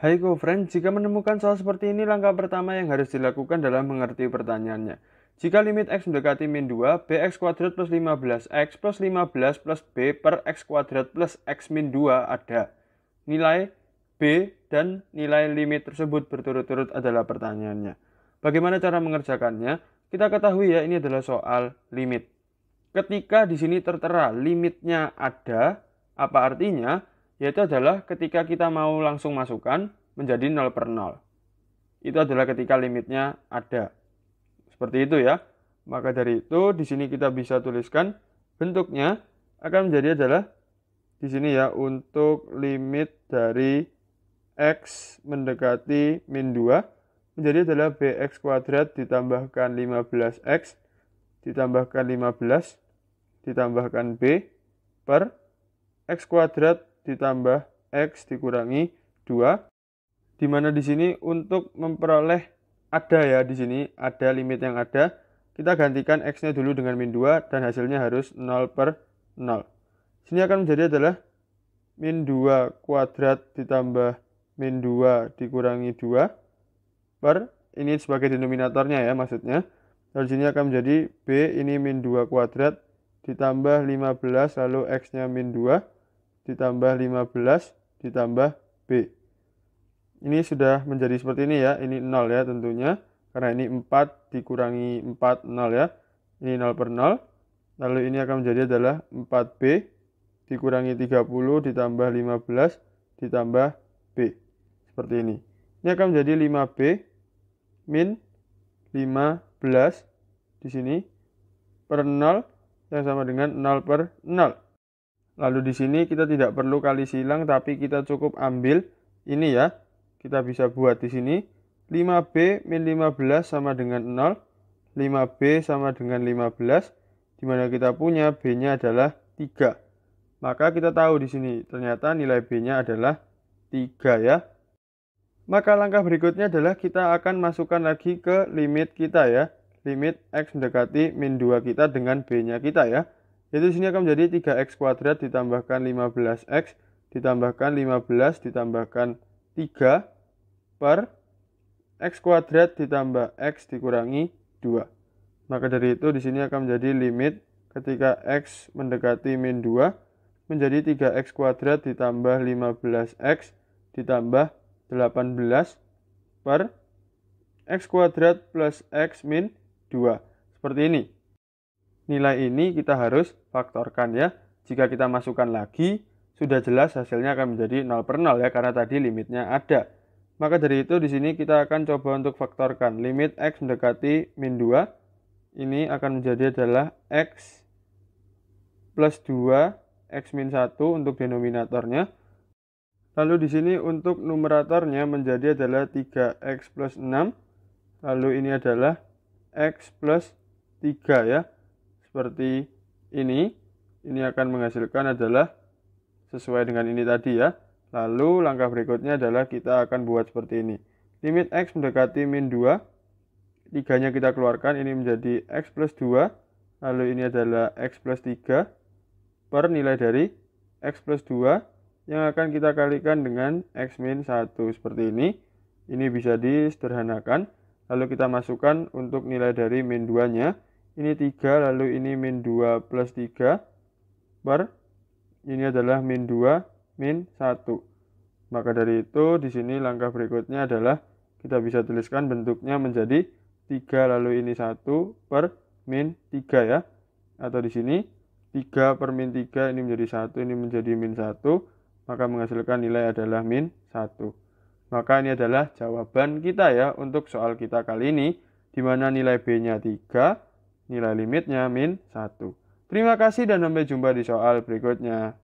Hai friend, jika menemukan soal seperti ini, langkah pertama yang harus dilakukan adalah mengerti pertanyaannya. Jika limit x mendekati min 2, bx kuadrat plus 15x plus 15 plus b per x kuadrat plus x min 2 ada. Nilai b dan nilai limit tersebut berturut-turut adalah pertanyaannya. Bagaimana cara mengerjakannya? Kita ketahui ya ini adalah soal limit. Ketika di sini tertera limitnya ada, apa artinya? yaitu adalah ketika kita mau langsung masukkan menjadi 0 per 0. Itu adalah ketika limitnya ada. Seperti itu ya. Maka dari itu di sini kita bisa tuliskan bentuknya akan menjadi adalah di sini ya untuk limit dari x mendekati min 2 menjadi adalah bx kuadrat ditambahkan 15x ditambahkan 15 ditambahkan b per x kuadrat ditambah X dikurangi 2. Dimana di sini untuk memperoleh ada ya di sini ada limit yang ada. Kita gantikan X-nya dulu dengan min 2 dan hasilnya harus 0 per 0. Sini akan menjadi adalah min 2 kuadrat ditambah min 2 dikurangi 2 per ini sebagai denominatornya ya maksudnya. Lalu sini akan menjadi B ini min 2 kuadrat ditambah 15 lalu X-nya min 2 ditambah 15 ditambah B. Ini sudah menjadi seperti ini ya, ini 0 ya tentunya, karena ini 4 dikurangi 4, 0 ya, ini 0 per 0. Lalu ini akan menjadi adalah 4B dikurangi 30 ditambah 15 ditambah B. Seperti ini. Ini akan menjadi 5B min 15 di sini per 0 yang sama dengan 0 per 0. Lalu di sini kita tidak perlu kali silang tapi kita cukup ambil ini ya. Kita bisa buat di sini 5B min 15 sama dengan 0. 5B sama dengan 15 dimana kita punya B-nya adalah 3. Maka kita tahu di sini ternyata nilai B-nya adalah 3 ya. Maka langkah berikutnya adalah kita akan masukkan lagi ke limit kita ya. Limit X mendekati min 2 kita dengan B-nya kita ya itu sini akan menjadi 3x kuadrat ditambahkan 15x ditambahkan 15 ditambahkan 3 per x kuadrat ditambah x dikurangi 2. Maka dari itu di sini akan menjadi limit ketika x mendekati min 2 menjadi 3x kuadrat ditambah 15x ditambah 18 per x kuadrat plus x min 2. Seperti ini nilai ini kita harus faktorkan ya. Jika kita masukkan lagi, sudah jelas hasilnya akan menjadi 0 per 0 ya, karena tadi limitnya ada. Maka dari itu di sini kita akan coba untuk faktorkan limit x mendekati min 2. Ini akan menjadi adalah x plus 2 x min 1 untuk denominatornya. Lalu di sini untuk numeratornya menjadi adalah 3x plus 6. Lalu ini adalah x plus 3 ya seperti ini ini akan menghasilkan adalah sesuai dengan ini tadi ya lalu langkah berikutnya adalah kita akan buat seperti ini limit x mendekati min 2 tiganya kita keluarkan ini menjadi x plus 2 lalu ini adalah x plus 3 per nilai dari x plus 2 yang akan kita kalikan dengan x min 1 seperti ini ini bisa disederhanakan lalu kita masukkan untuk nilai dari min 2 nya ini 3 lalu ini min 2 plus 3 per ini adalah min 2 min 1 maka dari itu di sini langkah berikutnya adalah kita bisa tuliskan bentuknya menjadi 3 lalu ini 1 per min 3 ya atau di sini 3 per min 3 ini menjadi 1 ini menjadi min 1 maka menghasilkan nilai adalah min 1 maka ini adalah jawaban kita ya untuk soal kita kali ini di mana nilai B nya 3 Nilai limitnya min 1. Terima kasih dan sampai jumpa di soal berikutnya.